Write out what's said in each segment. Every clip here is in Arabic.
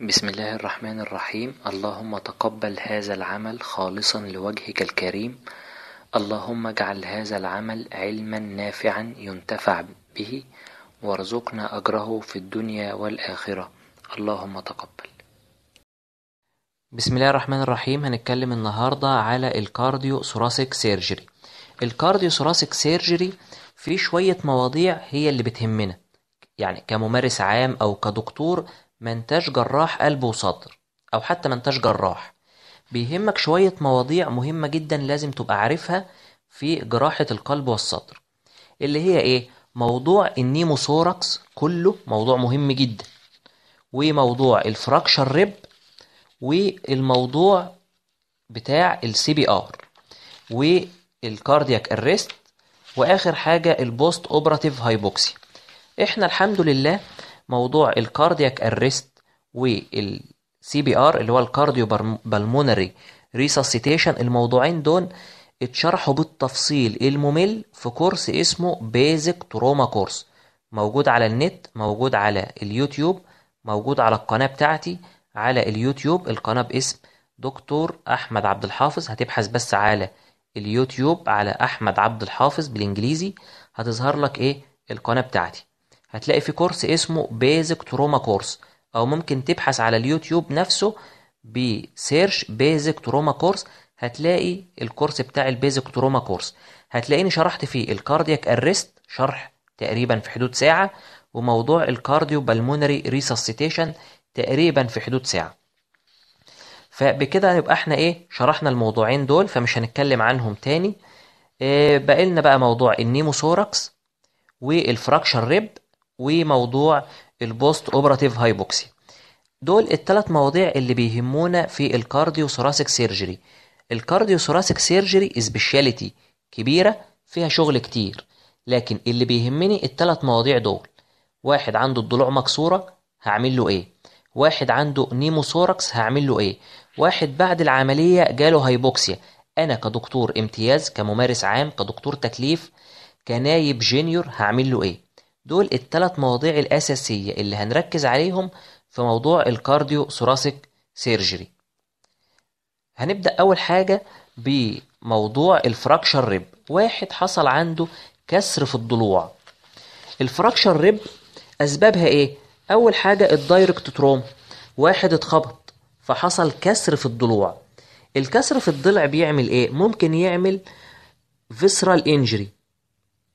بسم الله الرحمن الرحيم اللهم تقبل هذا العمل خالصا لوجهك الكريم اللهم اجعل هذا العمل علما نافعا ينتفع به وارزقنا أجره في الدنيا والآخرة اللهم تقبل بسم الله الرحمن الرحيم هنتكلم النهاردة على الكارديو سوراسيك سيرجري الكارديو سوراسيك سيرجري في شوية مواضيع هي اللي بتهمنا يعني كممارس عام أو كدكتور منتاش جراح قلب وصدر او حتى منتاش جراح بيهمك شوية مواضيع مهمة جدا لازم تبقى عارفها في جراحة القلب والصدر اللي هي ايه موضوع النيموثوركس كله موضوع مهم جدا وموضوع الفراكشر ريب والموضوع بتاع السي بي ار والكاردياك اريست واخر حاجه البوست اوبراتيف هايبوكسي احنا الحمد لله موضوع الكاردياك ارست والسي بي ار اللي هو الكارديو بالمونري ريسسيتيشن الموضوعين دول اتشرحوا بالتفصيل الممل في كورس اسمه بيزك تروما كورس موجود على النت موجود على اليوتيوب موجود على القناة بتاعتي على اليوتيوب القناة باسم دكتور أحمد عبد الحافظ هتبحث بس على اليوتيوب على أحمد عبد الحافظ بالإنجليزي هتظهر لك إيه القناة بتاعتي هتلاقي في كورس اسمه بيزك تروما كورس او ممكن تبحث على اليوتيوب نفسه بسيرش بيزك تروما كورس هتلاقي الكورس بتاع البيزك تروما كورس هتلاقيني شرحت فيه الكاردياك ارست شرح تقريبا في حدود ساعه وموضوع الكارديو بالمونري ريسسيتيشن تقريبا في حدود ساعه فبكده يبقى احنا ايه شرحنا الموضوعين دول فمش هنتكلم عنهم تاني إيه بقى لنا بقى موضوع النيموسوركس والفراكشر ريب وموضوع البوست اوبراتيف هايبوكسي دول الثلاث مواضيع اللي بيهمونا في الكارديو ثوراسيك سيرجري الكارديو ثوراسيك سيرجري سبيشاليتي كبيره فيها شغل كتير لكن اللي بيهمني الثلاث مواضيع دول واحد عنده الضلوع مكسوره هعمل له ايه واحد عنده نيموثوركس هعمل له ايه واحد بعد العمليه جاله هايبوكسيا انا كدكتور امتياز كممارس عام كدكتور تكليف كنايب جونيور هعمل له ايه دول التلات مواضيع الأساسية اللي هنركز عليهم في موضوع الكارديو ثوراسيك سيرجري هنبدأ أول حاجة بموضوع الفراكشر ريب واحد حصل عنده كسر في الضلوع الفراكشر ريب أسبابها إيه؟ أول حاجة الدايركت تروم واحد اتخبط فحصل كسر في الضلوع الكسر في الضلع بيعمل إيه؟ ممكن يعمل فيسرال انجري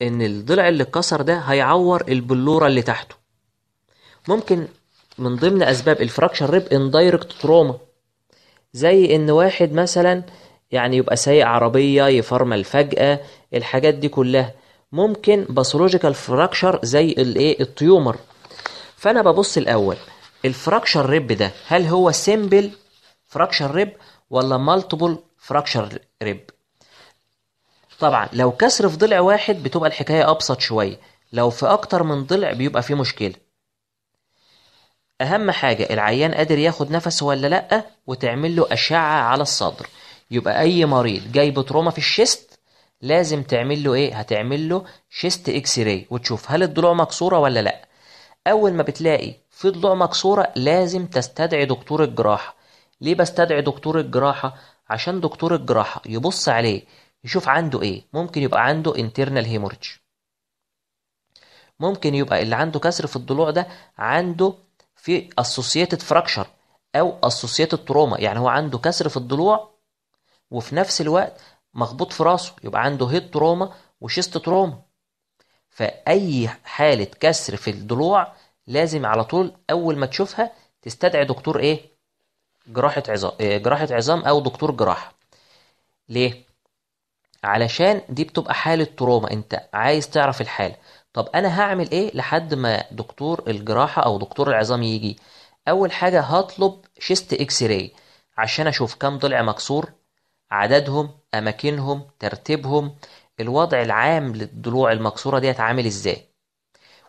ان الضلع اللي اتكسر ده هيعور البلوره اللي تحته ممكن من ضمن اسباب الفراكشر ريب اندايركت تروما زي ان واحد مثلا يعني يبقى سايق عربيه يفرمل فجاه الحاجات دي كلها ممكن باثولوجيكال فراكشر زي الايه التيومر فانا ببص الاول الفراكشر ريب ده هل هو سيمبل فراكشر ريب ولا مالتيبل فراكشر ريب طبعا لو كسر في ضلع واحد بتبقى الحكاية أبسط شوية لو في أكتر من ضلع بيبقى فيه مشكلة أهم حاجة العيان قادر ياخد نفسه ولا لأ وتعمل له أشعة على الصدر يبقى أي مريض جاي بتروما في الشيست لازم تعمل له إيه؟ هتعمل له شيست إكس راي وتشوف هل الضلوع مكسورة ولا لأ أول ما بتلاقي في ضلوع مكسورة لازم تستدعي دكتور الجراحة ليه بستدعي دكتور الجراحة؟ عشان دكتور الجراحة يبص عليه يشوف عنده ايه ممكن يبقى عنده internal hemorrhage ممكن يبقى اللي عنده كسر في الضلوع ده عنده في associated fracture او associated trauma يعني هو عنده كسر في الضلوع وفي نفس الوقت مخبوط في راسه يبقى عنده هيد تروما وشيست تروما فاي حاله كسر في الضلوع لازم على طول اول ما تشوفها تستدعي دكتور ايه جراحه عظام آه، جراحه عظام او دكتور جراحه ليه علشان دي بتبقى حالة تروما أنت عايز تعرف الحالة طب أنا هعمل إيه لحد ما دكتور الجراحة أو دكتور العظام يجي أول حاجة هطلب شيست إكس راي عشان أشوف كام ضلع مكسور عددهم أماكنهم ترتيبهم الوضع العام للضلوع المكسورة ديت عامل إزاي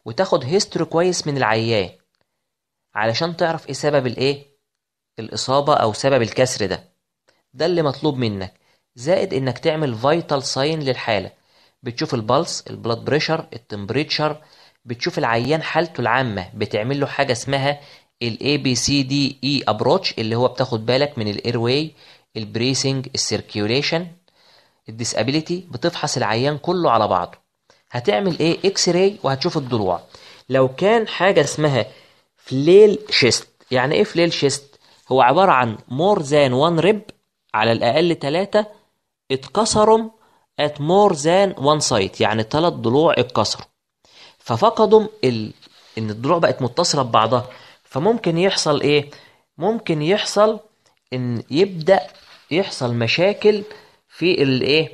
وتاخد هيستوري كويس من العيان علشان تعرف إيه سبب الإيه الإصابة أو سبب الكسر ده ده اللي مطلوب منك زائد انك تعمل فيتال ساين للحاله بتشوف البلس البلاد بريشر التمبريتشر بتشوف العيان حالته العامه بتعمل له حاجه اسمها الاي بي سي دي اي ابروتش اللي هو بتاخد بالك من الاير واي البريسنج السيركيوليشن الديسابيليتي بتفحص العيان كله على بعضه هتعمل ايه اكس راي وهتشوف الضلوع لو كان حاجه اسمها فليل شيست يعني ايه فليل شيست هو عباره عن مور ذان وان ريب على الاقل 3 اتكسروا at more than one سايت يعني ثلاث ضلوع اتكسروا ففقدوا ال... ان الضلوع بقت متصله ببعضها فممكن يحصل ايه ممكن يحصل ان يبدا يحصل مشاكل في الايه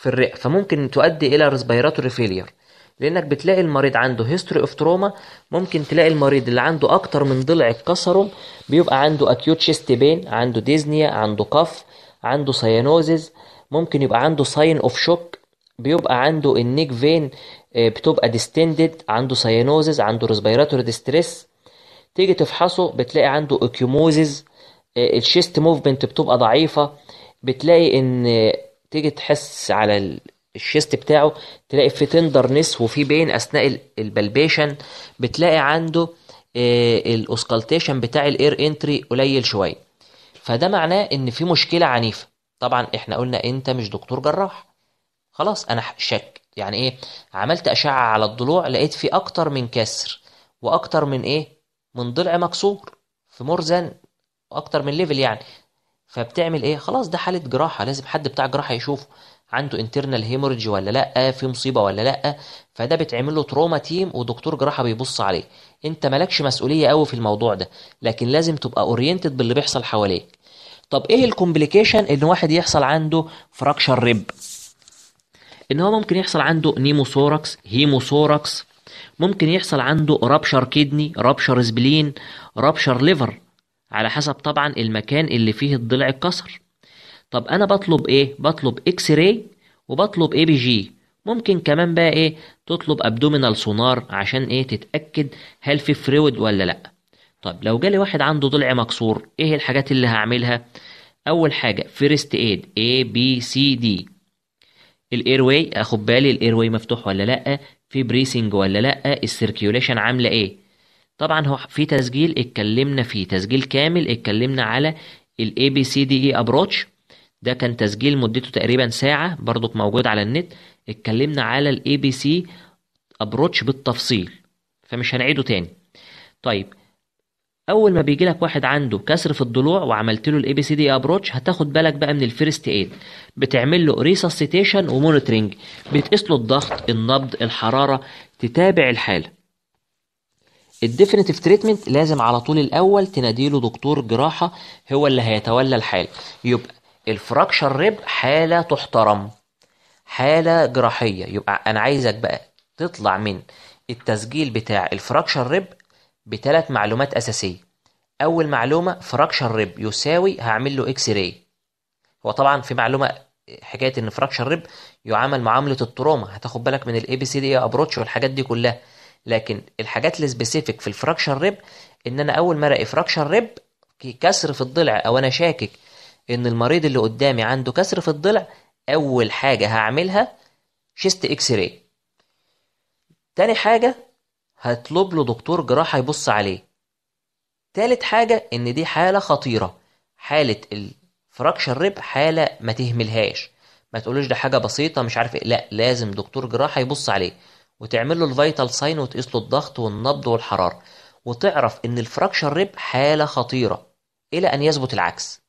في الرئه فممكن تؤدي الى ريسبيراتوري فيلير لانك بتلاقي المريض عنده هيستوري اوف تروما ممكن تلاقي المريض اللي عنده اكتر من ضلع اتكسروا بيبقى عنده اكيوت شيست بين عنده ديزنيا عنده كف عنده سيانوزز ممكن يبقى عنده ساين اوف شوك بيبقى عنده النيك فين آه، بتبقى ديستندد عنده ساينوزز عنده ريسبيراتوري ديستريس تيجي تفحصه بتلاقي عنده اكيوموزز الشيست موفمنت بتبقى ضعيفه بتلاقي ان آه، تيجي تحس على الشيست بتاعه تلاقي في تندرنس وفي بين اثناء البلبيشن بتلاقي عنده آه، الاوسكالتيشن بتاع الاير انتري قليل شويه فده معناه ان في مشكله عنيفه طبعا احنا قلنا انت مش دكتور جراح خلاص انا شك يعني ايه عملت اشعه على الضلوع لقيت في اكتر من كسر واكتر من ايه من ضلع مكسور في مرزن اكتر من ليفل يعني فبتعمل ايه خلاص ده حاله جراحه لازم حد بتاع جراحه يشوفه عنده انترنال هيمورج ولا لا في مصيبه ولا لا فده بتعمل له تروما تيم ودكتور جراحه بيبص عليه انت مالكش مسؤوليه قوي في الموضوع ده لكن لازم تبقى اورينتد باللي بيحصل حواليك طب ايه الكومبليكيشن ان واحد يحصل عنده فراكشر ريب ان هو ممكن يحصل عنده نيموثوركس هيموثوركس ممكن يحصل عنده رابشر كدني رابشر سبلين رابشر ليفر على حسب طبعا المكان اللي فيه الضلع اتكسر طب انا بطلب ايه بطلب اكس راي وبطلب اي بي جي ممكن كمان بقى ايه تطلب ابدومينال سونار عشان ايه تتاكد هل في فرويد ولا لا طب لو جالي واحد عنده ضلع مكسور ايه الحاجات اللي هعملها اول حاجه فيرست ايد اي بي سي دي الاير واي اخد بالي الاير واي مفتوح ولا لا في بريسنج ولا لا السيركيوليشن عامله ايه طبعا هو في تسجيل اتكلمنا فيه تسجيل كامل اتكلمنا على الاي بي سي دي اي ابروتش ده كان تسجيل مدته تقريبا ساعه برضو موجود على النت اتكلمنا على الاي بي سي ابروتش بالتفصيل فمش هنعيده تاني طيب اول ما بيجي لك واحد عنده كسر في الضلوع وعملت له الاي بي سي دي ابروتش هتاخد بالك بقى من الفيرست ايد بتعمل له ريسسيتيشن ومونيتورنج بتقيس له الضغط النبض الحراره تتابع الحاله الديفينيتيف تريتمنت لازم على طول الاول تناديله دكتور جراحه هو اللي هيتولى الحاله يبقى الفراكشر ريب حاله تحترم حاله جراحيه يبقى انا عايزك بقى تطلع من التسجيل بتاع الفراكشر ريب بثلاث معلومات أساسية أول معلومة فراكشن ريب يساوي هعمل له إكس راي هو طبعا في معلومة حكايه ان فراكشن ريب يعامل معامله التروما هتاخد بالك من الاي بي سي دي ابروتش والحاجات دي كلها لكن الحاجات السبيسيفيك في الفراكشن ريب ان انا اول ما الاقي فراكشن ريب كسر في الضلع او انا شاكك ان المريض اللي قدامي عنده كسر في الضلع اول حاجه هعملها شيست اكس راي تاني حاجه هطلب له دكتور جراحة يبص عليه تالت حاجة إن دي حالة خطيرة حالة الفراكشر ريب حالة ما تهملهاش ما تقولوش ده حاجة بسيطة مش عارف إيه لا لازم دكتور جراحة يبص عليه وتعمل له الفيتال ساين وتقيس له الضغط والنبض والحرارة وتعرف إن الفراكشر ريب حالة خطيرة إلى أن يثبت العكس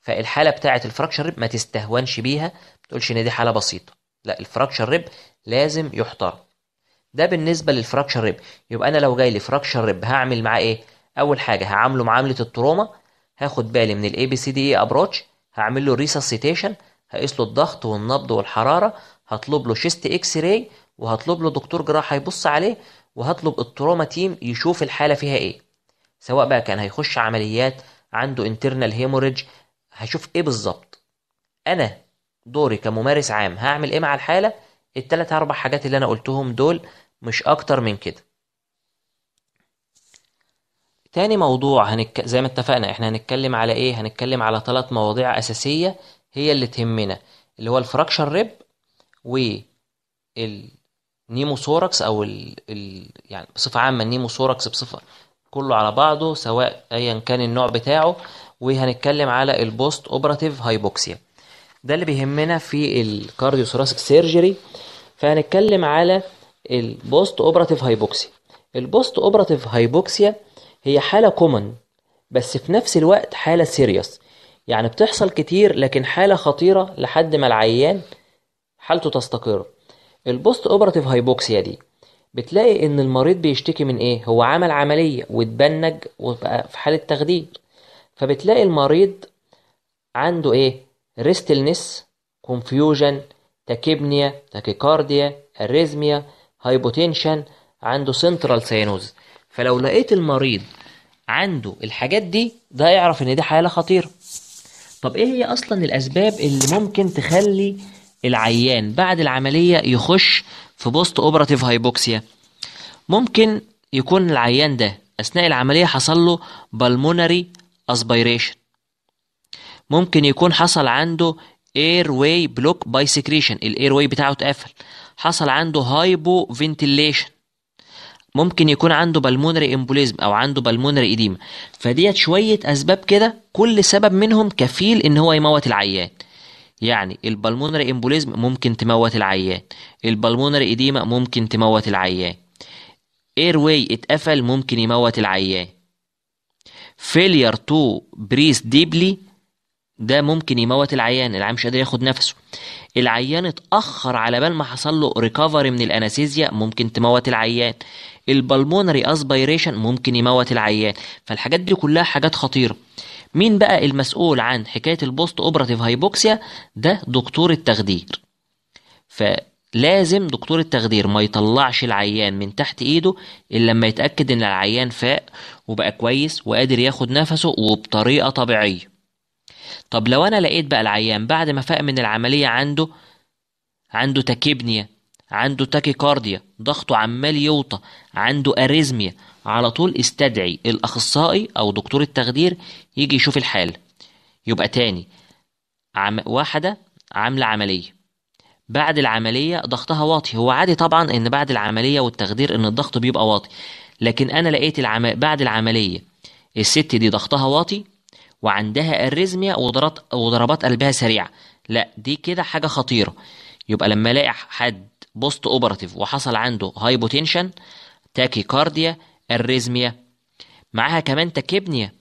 فالحالة بتاعة الفراكشر ريب ما تستهونش بيها ما تقولش إن دي حالة بسيطة لا الفراكشر ريب لازم يحترم ده بالنسبه للفراكشن ريب يبقى انا لو جاي لي فراكشن ريب هعمل معاه ايه اول حاجه هعامله معامله التروما هاخد بالي من الاي بي سي دي اي ابروتش هعمل له ريسسيتيشن هقيس له الضغط والنبض والحراره هطلب له شيست اكس راي وهطلب له دكتور جراح هيبص عليه وهطلب التروما تيم يشوف الحاله فيها ايه سواء بقى كان هيخش عمليات عنده انترنال هيموريدج هشوف ايه بالظبط انا دوري كممارس عام هعمل ايه مع الحاله التلات اربع حاجات اللي انا قلتهم دول مش اكتر من كده تاني موضوع هنك... زي ما اتفقنا احنا هنتكلم على ايه هنتكلم على ثلاث مواضيع اساسيه هي اللي تهمنا اللي هو الفراكشر ريب و والنيموثوركس او ال... ال... يعني بصفه عامه النيموثوركس بصفه كله على بعضه سواء ايا كان النوع بتاعه وهنتكلم على البوست اوبراتيف هايبوكسيا ده اللي بيهمنا في الكارديو سيرجري فهنتكلم على البوست اوبراتيف هايبوكسيا البوست اوبراتيف هايبوكسيا هي حاله كومن بس في نفس الوقت حاله سيريس يعني بتحصل كتير لكن حاله خطيره لحد ما العيان حالته تستقر البوست اوبراتيف هايبوكسيا دي بتلاقي ان المريض بيشتكي من ايه هو عمل عمليه واتبنج وبقى في حاله تخدير فبتلاقي المريض عنده ايه ريستلنس كونفيوجن تاكيبنيا تاكيكارديا اريزميا هايبوتنشن عنده سنترال ساينوز فلو لقيت المريض عنده الحاجات دي ده يعرف ان دي حاله خطيره طب ايه هي اصلا الاسباب اللي ممكن تخلي العيان بعد العمليه يخش في بوست اوبراتيف هايبوكسيا ممكن يكون العيان ده اثناء العمليه حصل له بالمونري اسبيريشن ممكن يكون حصل عنده اير واي بلوك باي سكريشن الاير واي بتاعه اتقفل حصل عنده هايبو فنتيليشن ممكن يكون عنده بالمونري امبوليزم او عنده بالمونري ايديما فديت شويه اسباب كده كل سبب منهم كفيل ان هو يموت العيان يعني البلمونري امبوليزم ممكن تموت العيان البلمونري ايديما ممكن تموت العيان اير واي اتقفل ممكن يموت العيان فيلير تو بريس ديبلي ده ممكن يموت العيان العيان مش قادر ياخد نفسه العيان اتأخر على بال ما حصل له ريكفري من الانستيزيا ممكن تموت العيان البلمونري اسبيريشن ممكن يموت العيان فالحاجات دي كلها حاجات خطيره مين بقى المسؤول عن حكايه البوست اوبراتيف هايبوكسيا ده دكتور التخدير فلازم دكتور التخدير ما يطلعش العيان من تحت ايده الا لما يتاكد ان العيان فاق وبقى كويس وقادر ياخد نفسه وبطريقه طبيعيه طب لو انا لقيت بقى العيان بعد ما فاق من العمليه عنده عنده تاكيبنيا عنده تاكيكارديا ضغطه عمال يوطى عنده اريزميا على طول استدعي الاخصائي او دكتور التخدير يجي يشوف الحال يبقى تاني عم واحده عامله عمليه بعد العملية ضغطها واطي هو عادي طبعا ان بعد العملية والتخدير ان الضغط بيبقى واطي لكن انا لقيت العم... بعد العملية الست دي ضغطها واطي وعندها اريزميا وضربات وضربات قلبها سريعه لا دي كده حاجه خطيره يبقى لما الاقي حد بوست اوبراتيف وحصل عنده هايبوتنشن تاكيكارديا اريزميا معاها كمان تاكيبنيا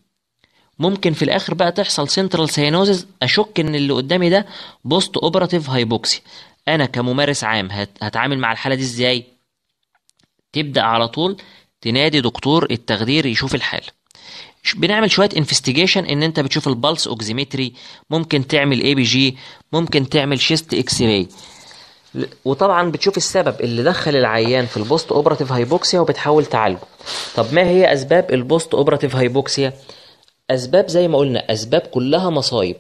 ممكن في الاخر بقى تحصل سنترال ساينوزز اشك ان اللي قدامي ده بوست اوبراتيف هايبوكسي انا كممارس عام هتعامل مع الحاله دي ازاي تبدا على طول تنادي دكتور التخدير يشوف الحاله بنعمل شويه انفستيجيشن ان انت بتشوف البلس اوكسيمتري ممكن تعمل اي بي جي ممكن تعمل شيست اكس راي وطبعا بتشوف السبب اللي دخل العيان في البوست اوبراتيف هايبوكسيا وبتحاول تعالجه طب ما هي اسباب البوست اوبراتيف هايبوكسيا اسباب زي ما قلنا اسباب كلها مصايب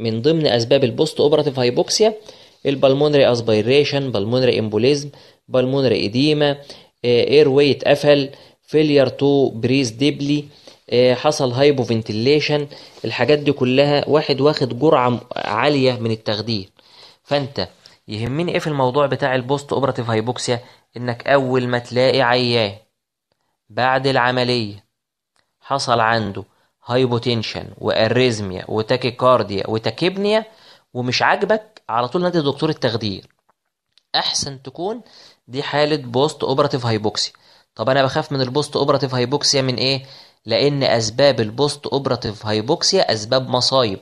من ضمن اسباب البوست اوبراتيف هايبوكسيا البالمونري اسبيريشن بالمونري امبوليزم بالمونري ايديما اير ويت اتقفل فيلير تو بريز ديبلي إيه، حصل هايبو فنتليشن الحاجات دي كلها واحد واخد جرعة عالية من التخدير فانت يهمني ايه في الموضوع بتاع البوست اوبراتيف هايبوكسيا انك اول ما تلاقي عيان بعد العملية حصل عنده هايبوتنشن واريزميا وتاكيكارديا وتاكيبنيا ومش عاجبك على طول نادي دكتور التخدير احسن تكون دي حالة بوست اوبراتيف هايبوكسيا طب انا بخاف من البوست اوبراتيف هايبوكسيا من ايه لأن أسباب البوست أوبراتيف هايبوكسيا أسباب مصايب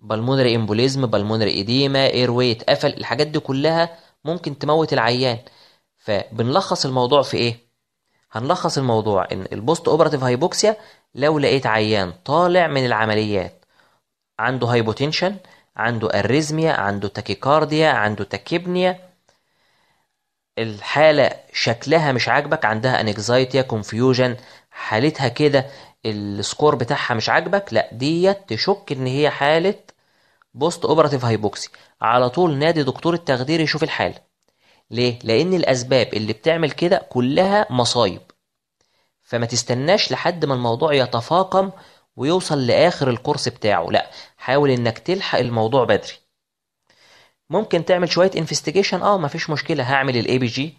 بالمونري امبوليزم بالمونري ايديما اير ويت قفل الحاجات دي كلها ممكن تموت العيان فبنلخص الموضوع في ايه هنلخص الموضوع ان البوست اوبراتيف هايبوكسيا لو لقيت عيان طالع من العمليات عنده هايبوتنشن عنده اريزميا عنده تاكيكارديا عنده تاكيبنيا الحالة شكلها مش عاجبك عندها انكزايتيا كونفيوجن حالتها كده السكور بتاعها مش عاجبك لا ديت تشك ان هي حاله بوست اوبراتيف هايبوكسي على طول نادي دكتور التخدير يشوف الحاله ليه لان الاسباب اللي بتعمل كده كلها مصايب فما تستناش لحد ما الموضوع يتفاقم ويوصل لاخر الكورس بتاعه لا حاول انك تلحق الموضوع بدري ممكن تعمل شويه انفستيجيشن اه مفيش مشكله هعمل الاي بي جي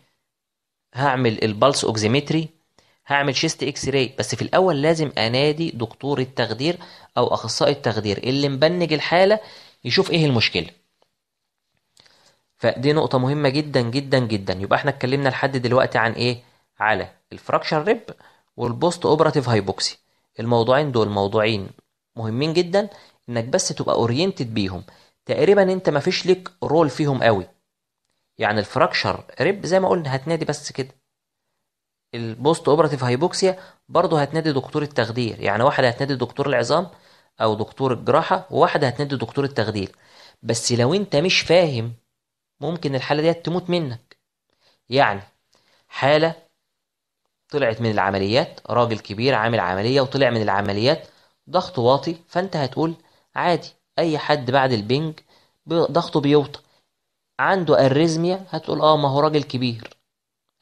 هعمل البلس اوكسيمتري هعمل شيست اكس راي بس في الاول لازم انادي دكتور التخدير او اخصائي التخدير اللي مبنج الحاله يشوف ايه المشكله فدي نقطه مهمه جدا جدا جدا يبقى احنا اتكلمنا لحد دلوقتي عن ايه على الفراكشر ريب والبوست اوبراتيف هايبوكسي الموضوعين دول موضوعين مهمين جدا انك بس تبقى اورينتد بيهم تقريبا انت ما فيش لك رول فيهم قوي يعني الفراكشر ريب زي ما قلنا هتنادي بس كده البوست اوبراتيف هايبوكسيا برضه هتنادي دكتور التخدير يعني واحده هتنادي دكتور العظام او دكتور الجراحه وواحده هتنادي دكتور التخدير بس لو انت مش فاهم ممكن الحاله ديت تموت منك يعني حاله طلعت من العمليات راجل كبير عامل عمليه وطلع من العمليات ضغط واطي فانت هتقول عادي اي حد بعد البنج ضغطه بيوطى عنده اريزميا هتقول اه ما هو راجل كبير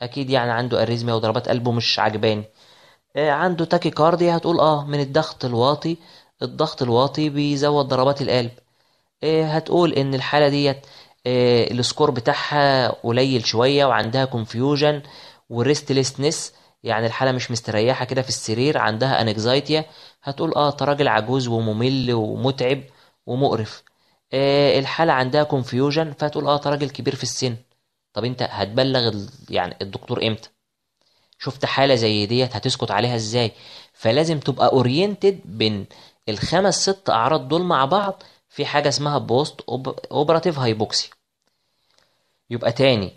اكيد يعني عنده اريزميا وضربات قلبه مش عجباني آه، عنده تاكي كارديا هتقول اه من الضغط الواطي الضغط الواطي بيزود ضربات القلب آه، هتقول ان الحاله ديت آه، السكور بتاعها قليل شويه وعندها كونفيوجن وريستلسنس يعني الحاله مش مستريحه كده في السرير عندها انكزايتيا هتقول اه تراجل راجل عجوز وممل ومتعب ومقرف الحاله عندها كونفيوجن فهتقول اه تراجل راجل كبير في السن طب انت هتبلغ يعني الدكتور امتى شفت حاله زي ديت هتسكت عليها ازاي فلازم تبقى اورينتد بين الخمس ست اعراض دول مع بعض في حاجه اسمها بوست اوبراتيف هايبوكسي يبقى تاني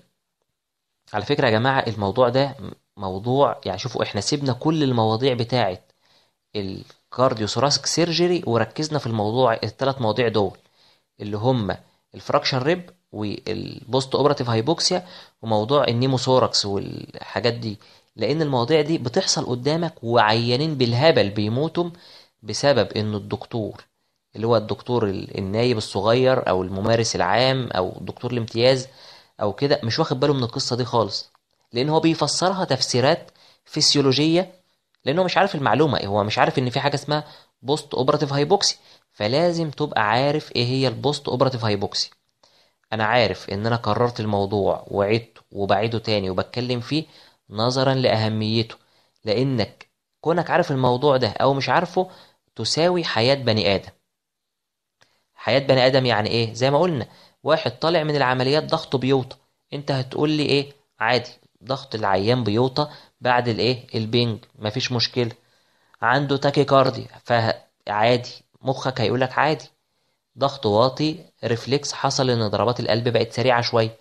على فكره يا جماعه الموضوع ده موضوع يعني شوفوا احنا سيبنا كل المواضيع بتاعه الكارديو ثوراسك سيرجري وركزنا في الموضوع الثلاث مواضيع دول اللي هم الفراكشن ريب والبوست اوبراتيف هايبوكسيا وموضوع النيموثوركس والحاجات دي لان المواضيع دي بتحصل قدامك وعيانين بالهبل بيموتوا بسبب ان الدكتور اللي هو الدكتور النايب الصغير او الممارس العام او الدكتور الامتياز او كده مش واخد باله من القصه دي خالص لان هو بيفسرها تفسيرات فسيولوجيه لانه مش عارف المعلومه هو مش عارف ان في حاجه اسمها بوست اوبراتيف هايبوكسي فلازم تبقى عارف ايه هي البوست اوبراتيف هايبوكسي انا عارف ان انا كررت الموضوع وعدت وبعيده تاني وبتكلم فيه نظرا لاهميته لانك كونك عارف الموضوع ده او مش عارفه تساوي حياة بني آدم حياة بني آدم يعني إيه؟ زي ما قلنا واحد طالع من العمليات ضغطه بيوطى أنت هتقول لي إيه؟ عادي ضغط العيان بيوطى بعد الإيه؟ البنج مفيش مشكلة عنده تاكي كاردي فعادي مخك هيقولك عادي ضغط واطي ريفلكس حصل ان ضربات القلب بقت سريعه شويه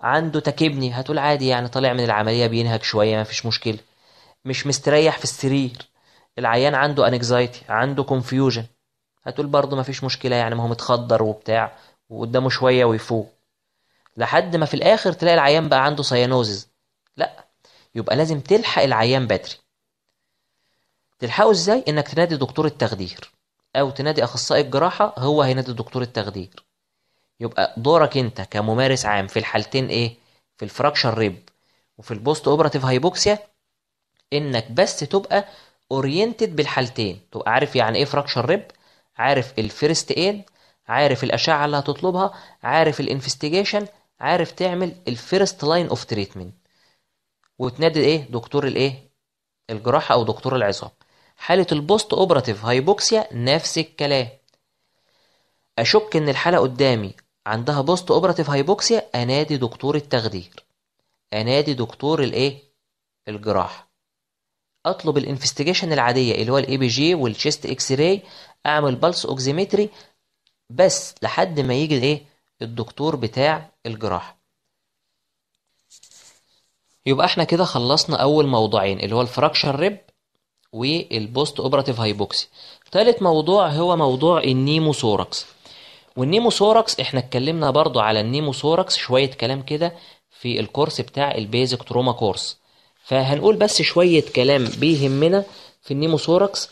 عنده تكبني هتقول عادي يعني طالع من العمليه بينهك شويه ما فيش مشكله مش مستريح في السرير العيان عنده انكزايتي عنده كونفيوجن هتقول برضه ما فيش مشكله يعني ما هو متخدر وبتاع وقدامه شويه ويفوق لحد ما في الاخر تلاقي العيان بقى عنده سيانوزز لا يبقى لازم تلحق العيان بدري تلحقه ازاي انك تنادي دكتور التخدير او تنادي اخصائي الجراحه هو هينادي دكتور التخدير يبقى دورك انت كممارس عام في الحالتين ايه في الفراكشر ريب وفي البوست اوبراتيف هايبوكسيا انك بس تبقى اورينتد بالحالتين تبقى عارف يعني ايه فراكشر ريب عارف الفيرست ايد عارف الاشعه اللي هتطلبها عارف الانفستيجيشن عارف تعمل الفيرست لاين اوف تريتمنت وتنادي ايه دكتور الايه الجراحه او دكتور العظام حالة البوست أوبراتيف هايبوكسيا نفس الكلام أشك إن الحالة قدامي عندها بوست أوبراتيف هايبوكسيا أنادي دكتور التخدير أنادي دكتور الإيه؟ الجراحة أطلب الانفستيجيشن العادية اللي هو الإي بي جي والشيست إكس راي أعمل بلس أوكزيمتري بس لحد ما يجي إيه؟ الدكتور بتاع الجراحة يبقى احنا كده خلصنا أول موضوعين اللي هو الفراكشر ريب والبوست اوبراتيف هايبوكسي ثالث موضوع هو موضوع النيموثوركس والنيموثوركس احنا اتكلمنا برضو على النيموثوركس شويه كلام كده في الكورس بتاع البيزك تروما كورس فهنقول بس شويه كلام بيهمنا في النيموثوركس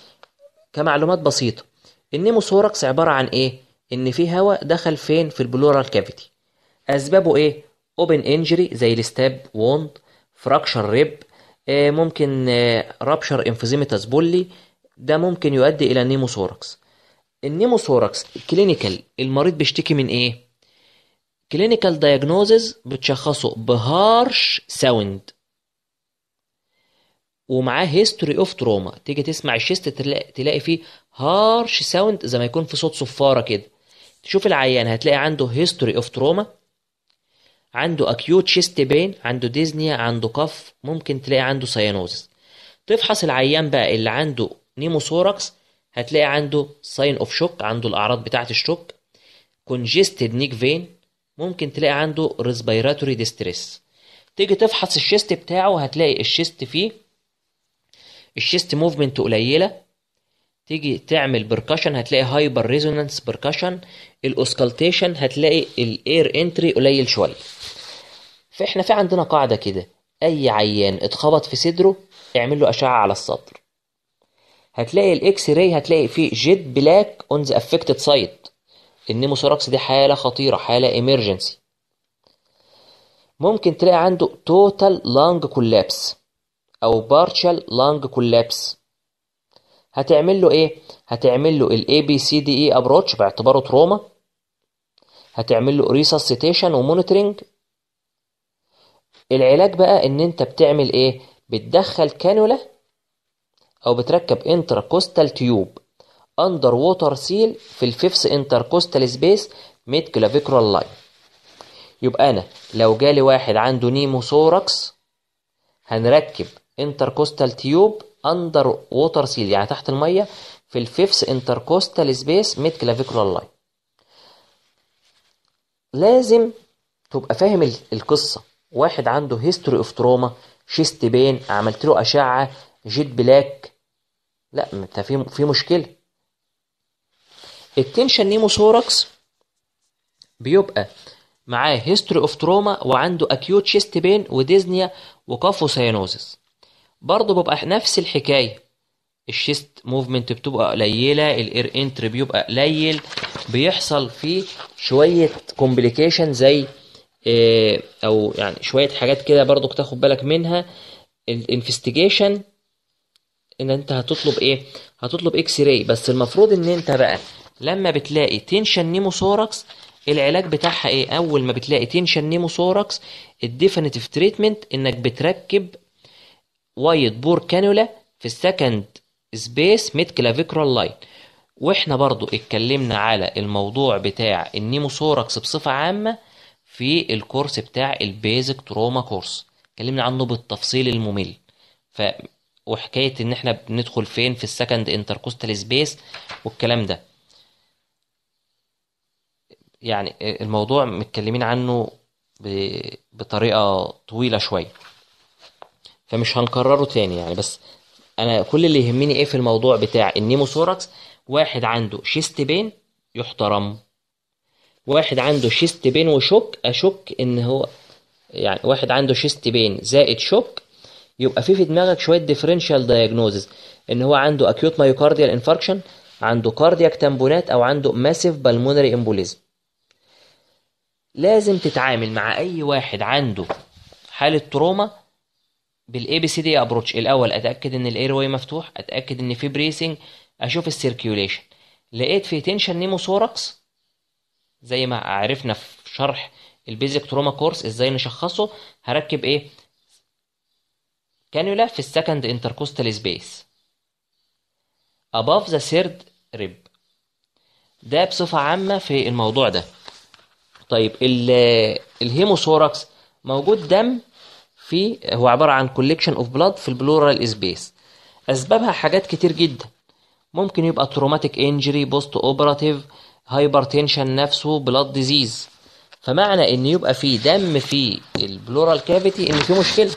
كمعلومات بسيطه النيموثوركس عباره عن ايه ان في هواء دخل فين في البلورال كافيتي اسبابه ايه اوبن انجري زي الستاب ووند فراكشر ريب آه، ممكن رابشر انفزيمتاس بولي ده ممكن يؤدي الى نيموثوركس النيموثوركس كلينيكال المريض بيشتكي من ايه كلينيكال دايجنوزز بتشخصه بهارش ساوند ومعاه هيستوري اوف تروما تيجي تسمع الشيست تلاقي فيه هارش ساوند زي ما يكون في صوت صفاره كده تشوف العيان هتلاقي عنده هيستوري اوف تروما عنده اكيوت شيست بين عنده ديزنيا عنده كف ممكن تلاقي عنده ساينوز تفحص العيان بقى اللي عنده نيموثوركس هتلاقي عنده ساين اوف شوك عنده الاعراض بتاعه الشوك كونجستد نيك فين ممكن تلاقي عنده ريسبيراتوري ديستريس تيجي تفحص الشيست بتاعه هتلاقي الشيست فيه الشيست موفمنت قليله تيجي تعمل بركشن هتلاقي هايبر ريزونانس بركشن الاسكالتيشن هتلاقي الاير انتري قليل شويه فاحنا في عندنا قاعده كده اي عيان اتخبط في صدره اعمل له اشعه على الصدر هتلاقي الاكس راي هتلاقي فيه جيت بلاك اون ذا افكتد سايت النيموثوركس دي حاله خطيره حاله ايمرجنسي ممكن تلاقي عنده توتال لانج كولابس او بارشال لانج كولابس هتعمل له ايه هتعمل له الاي بي سي دي اي ابروتش باعتباره تروما هتعمل له ريسسيتيشن ومونيتورنج العلاج بقى ان انت بتعمل ايه بتدخل كانولا او بتركب انتراكوستال تيوب اندر ووتر سيل في الفيفس انتركوستال سبيس ميد كلافيكرال لاين يبقى انا لو جالي واحد عنده نيمو سوركس هنركب انتركوستال تيوب اندر ووتر سيل يعني تحت الميه في الفيفس انتركوستال سبيس ميد كلافيكرال لاين لازم تبقى فاهم القصه واحد عنده هيستوري اوف تروما شيست بين عملت له اشعه جيت بلاك لا انت في في مشكله التنشن نيموثوركس بيبقى معاه هيستوري اوف تروما وعنده اكيوت شيست بين وديزنيا وكافو ساينوزس برضه بيبقى نفس الحكايه الشيست موفمنت بتبقى قليله الاير انتري بيبقى قليل بيحصل فيه شويه كومبليكيشن زي إيه، او يعني شويه حاجات كده برضو تاخد بالك منها الانفستيجيشن ان انت هتطلب ايه هتطلب اكس راي بس المفروض ان انت بقى لما بتلاقي تنشن نيمو سوركس العلاج بتاعها ايه اول ما بتلاقي تنشن نيمو سوركس الديفينيتيف تريتمنت انك بتركب وايد بور كانولا في السكند سبيس ميد كلافيكرال لاين واحنا برضو اتكلمنا على الموضوع بتاع النيمو سوركس بصفه عامه في الكورس بتاع البيزك تروما كورس اتكلمنا عنه بالتفصيل الممل ف وحكايه ان احنا بندخل فين في السكند انتركوستال سبيس والكلام ده يعني الموضوع متكلمين عنه بطريقه طويله شويه فمش هنكرره تاني يعني بس انا كل اللي يهمني ايه في الموضوع بتاع النيموثوركس واحد عنده شيست بين يحترم واحد عنده شيست بين وشوك اشك ان هو يعني واحد عنده شيست بين زائد شوك يبقى في في دماغك شويه ديفرنشال دايجنوزز ان هو عنده اكيوت مايوكارديال انفاركشن عنده كاردياك تامبونات او عنده ماسيف بالمونري امبوليزم لازم تتعامل مع اي واحد عنده حاله تروما بالاي بي سي دي ابروتش الاول اتاكد ان الاير واي مفتوح اتاكد ان في بريسنج اشوف السيركيوليشن لقيت في تنشن نيموثوركس زي ما عرفنا في شرح البيزك تروما كورس ازاي نشخصه هركب ايه كانيولا في السكند انتركوستال سبيس above the third rib ده بصفة عامة في الموضوع ده طيب الهيموثوركس موجود دم في هو عبارة عن collection of blood في البلورال سبيس أسبابها حاجات كتير جدا ممكن يبقى تروماتيك انجري بوست اوبراتيف هايبرتنشن نفسه بلاد ديزيز فمعنى ان يبقى في دم في البلورال كافيتي ان في مشكله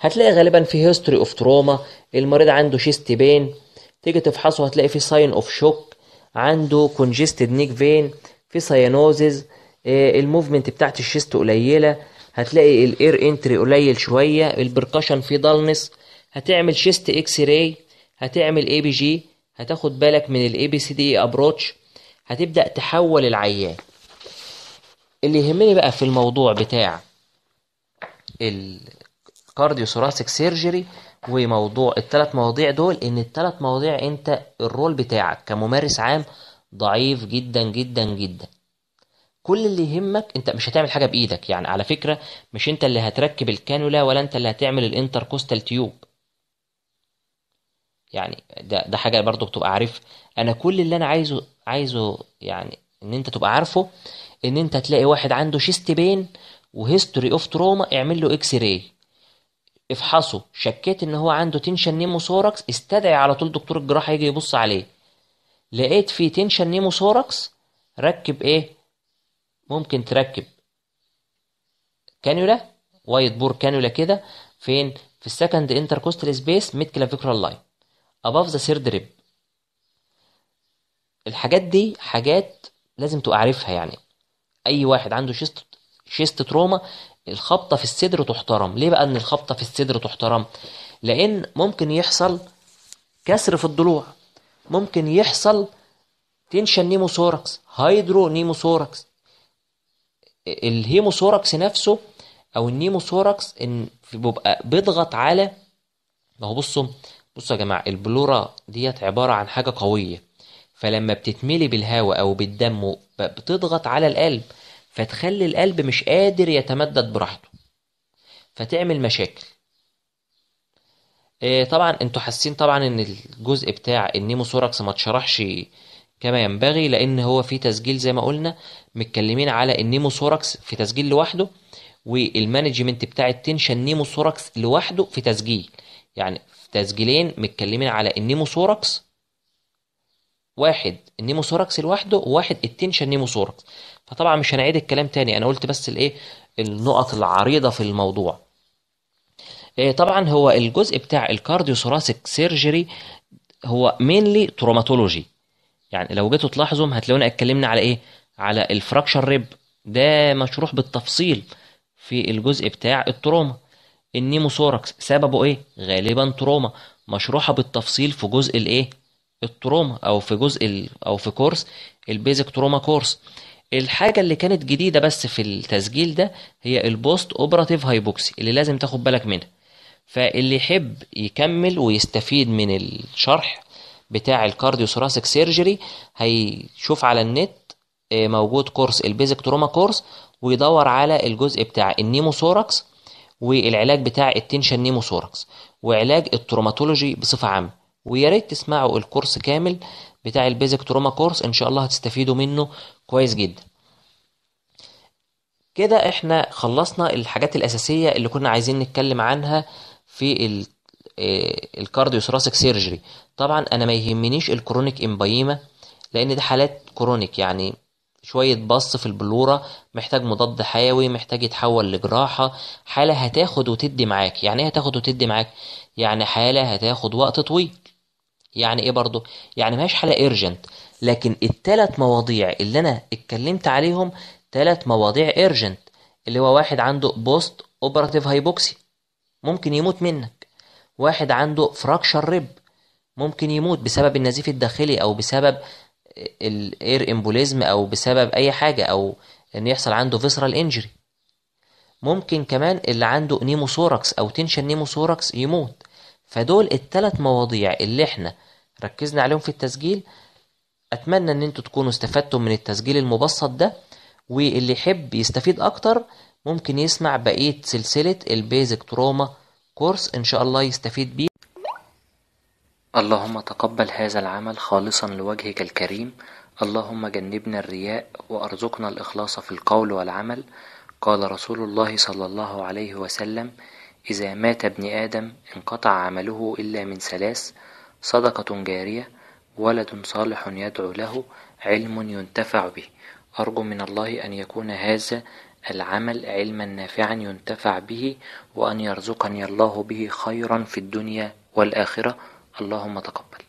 هتلاقي غالبا في هيستوري اوف تروما المريض عنده شيست بين تيجي تفحصه هتلاقي في ساين اوف شوك عنده كونجستد نيك فين في ساينوزز آه، الموفمنت بتاعت الشيست قليله هتلاقي الاير انتري قليل شويه البركشن فيه ضلنس هتعمل شيست اكس راي هتعمل اي بي جي هتاخد بالك من الاي بي سي دي ابروتش هتبدأ تحول العيان اللي يهمني بقى في الموضوع بتاع الكارديوثوراسيك سيرجري وموضوع الثلاث مواضيع دول ان الثلاث مواضيع انت الرول بتاعك كممارس عام ضعيف جدا جدا جدا كل اللي يهمك انت مش هتعمل حاجه بايدك يعني على فكره مش انت اللي هتركب الكانولا ولا انت اللي هتعمل الانتركوستال تيوب يعني ده ده حاجه برضو بتبقى عارف انا كل اللي انا عايزه عايزه يعني ان انت تبقى عارفه ان انت تلاقي واحد عنده شيست بين وهيستوري اوف تروما اعمل له اكس راي افحصه شكيت ان هو عنده تنشن سوركس استدعي على طول دكتور الجراحه يجي يبص عليه لقيت فيه تنشن سوركس ركب ايه ممكن تركب كانيولا وايت بور كانيولا كده فين في السكند انتركوستال سبيس ميد كلافيكرال لاين above the third rib الحاجات دي حاجات لازم تبقى عارفها يعني اي واحد عنده شيست شيست تروما الخبطه في الصدر تحترم ليه بقى ان الخبطه في الصدر تحترم لان ممكن يحصل كسر في الضلوع ممكن يحصل تنشن نيموثوركس هيدرو نيموثوركس الهيموثوركس نفسه او النيموثوركس ان بيبقى بيضغط على ما هو بصوا بصوا يا جماعة البلورا ديت عبارة عن حاجة قوية فلما بتتملي بالهواء أو بالدم بتضغط على القلب فتخلي القلب مش قادر يتمدد براحته فتعمل مشاكل آه، طبعا انتوا حاسين طبعا ان الجزء بتاع النيموثوركس ما اتشرحش كما ينبغي لان هو في تسجيل زي ما قلنا متكلمين على النيمو سوركس في تسجيل لوحده والمانجمنت بتاع التنشن نيمو سوركس لوحده في تسجيل يعني في تسجيلين متكلمين على النيموثوركس واحد النيموثوركس لوحده وواحد التنشن نيموثوركس فطبعا مش هنعيد الكلام تاني انا قلت بس الايه النقط العريضه في الموضوع إيه، طبعا هو الجزء بتاع الكارديوثوراسيك سيرجري هو مينلي تروماتولوجي يعني لو جيتوا تلاحظوا هتلاقونا اتكلمنا على ايه على الفراكشر ريب ده مشروح بالتفصيل في الجزء بتاع التروما النيموثوركس سببه ايه غالبا تروما مشروحه بالتفصيل في جزء الايه التروما او في جزء ال... او في كورس البيزك تروما كورس الحاجه اللي كانت جديده بس في التسجيل ده هي البوست اوبراتيف هايبوكسي اللي لازم تاخد بالك منها فاللي يحب يكمل ويستفيد من الشرح بتاع الكارديو ثوراسيك سيرجري هيشوف على النت آه، موجود كورس البيزك تروما كورس ويدور على الجزء بتاع النيموثوركس والعلاج بتاع التنشن نيموثوركس وعلاج التروماتولوجي بصفه عامه ويا ريت تسمعوا الكورس كامل بتاع البيزك تروما كورس ان شاء الله هتستفيدوا منه كويس جدا كده احنا خلصنا الحاجات الاساسيه اللي كنا عايزين نتكلم عنها في الكارديو سراسك سيرجري طبعا انا ما يهمنيش الكرونيك امبايما لان دي حالات كرونيك يعني شوية بص في البلورة محتاج مضاد حيوي محتاج يتحول لجراحة حالة هتاخد وتدي معاك يعني ايه هتاخد وتدي معاك يعني حالة هتاخد وقت طويل يعني ايه برضو يعني مهيش حالة ايرجنت لكن التلات مواضيع اللي انا اتكلمت عليهم تلات مواضيع ايرجنت اللي هو واحد عنده بوست اوبراتيف هايبوكسي ممكن يموت منك واحد عنده فراكشر ريب ممكن يموت بسبب النزيف الداخلي او بسبب الاير امبوليزم او بسبب اي حاجه او ان يحصل عنده فيسرال انجري ممكن كمان اللي عنده نيموثوركس او تنشن نيموثوركس يموت فدول الثلاث مواضيع اللي احنا ركزنا عليهم في التسجيل اتمنى ان انتوا تكونوا استفدتم من التسجيل المبسط ده واللي يحب يستفيد اكتر ممكن يسمع بقيه سلسله البيزك تروما كورس ان شاء الله يستفيد بيه اللهم تقبل هذا العمل خالصا لوجهك الكريم اللهم جنبنا الرياء وأرزقنا الإخلاص في القول والعمل قال رسول الله صلى الله عليه وسلم إذا مات ابن آدم انقطع عمله إلا من ثلاث صدقة جارية ولد صالح يدعو له علم ينتفع به أرجو من الله أن يكون هذا العمل علما نافعا ينتفع به وأن يرزقني الله به خيرا في الدنيا والآخرة اللهم تقبل